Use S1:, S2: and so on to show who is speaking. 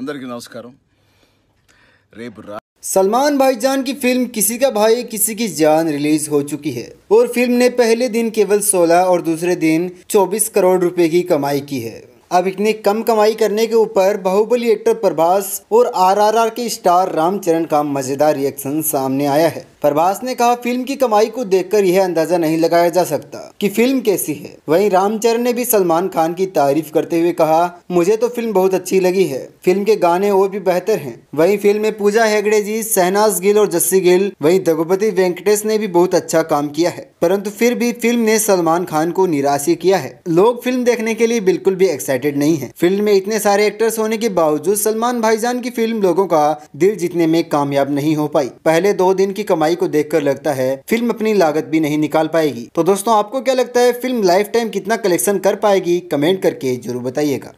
S1: अंदर की नमस्कार రా
S2: सलमान भाईजान की फिल्म किसी का भाई किसी की जान रिलीज हो चुकी है और फिल्म ने पहले दिन केवल 16 और दूसरे दिन 24 करोड़ रुपए की कमाई की है अब इतनी कम कमाई करने के ऊपर बाहुबली एक्टर प्रभास और आरआरआर के स्टार रामचरण का मजेदार रिएक्शन सामने आया है प्रभास ने कहा फिल्म की कमाई को देखकर यह अंदाजा नहीं लगाया जा सकता कि फिल्म कैसी है वहीं रामचरण ने भी सलमान खान की तारीफ करते हुए कहा मुझे तो फिल्म बहुत अच्छी लगी है फिल्म के गाने और भी बेहतर है वही फिल्म में पूजा हेगड़े जी सहनाज गिल और जस्सी गिल वही दगुपति वेंकटेश ने भी बहुत अच्छा काम किया है परंतु फिर भी फिल्म ने सलमान खान को निराशी किया है लोग फिल्म देखने के लिए बिल्कुल भी एक्साइट एक्साइटेड नहीं है फिल्म में इतने सारे एक्टर्स होने के बावजूद सलमान भाईजान की फिल्म लोगों का दिल जीतने में कामयाब नहीं हो पाई पहले दो दिन की कमाई को देख लगता है फिल्म अपनी लागत भी नहीं निकाल पाएगी तो दोस्तों आपको क्या लगता है फिल्म लाइफ टाइम कितना कलेक्शन कर पाएगी कमेंट करके जरूर बताइएगा